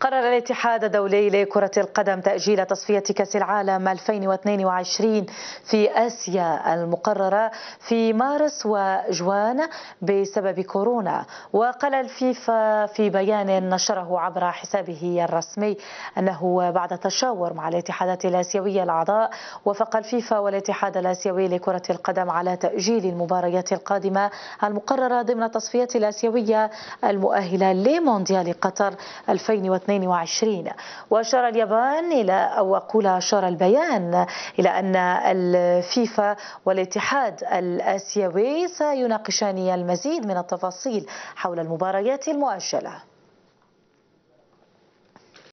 قرر الاتحاد الدولي لكرة القدم تأجيل تصفية كأس العالم 2022 في آسيا المقررة في مارس وجوان بسبب كورونا وقال الفيفا في بيان نشره عبر حسابه الرسمي أنه بعد تشاور مع الاتحادات الآسيوية الأعضاء وافق الفيفا والاتحاد الآسيوي لكرة القدم على تأجيل المباريات القادمة المقررة ضمن التصفيات الآسيوية المؤهلة لمونديال قطر 2022 2022 وأشار اليابان إلى أو أقول أشار البيان إلى أن الفيفا والاتحاد الآسيوي سيناقشان المزيد من التفاصيل حول المباريات المؤجله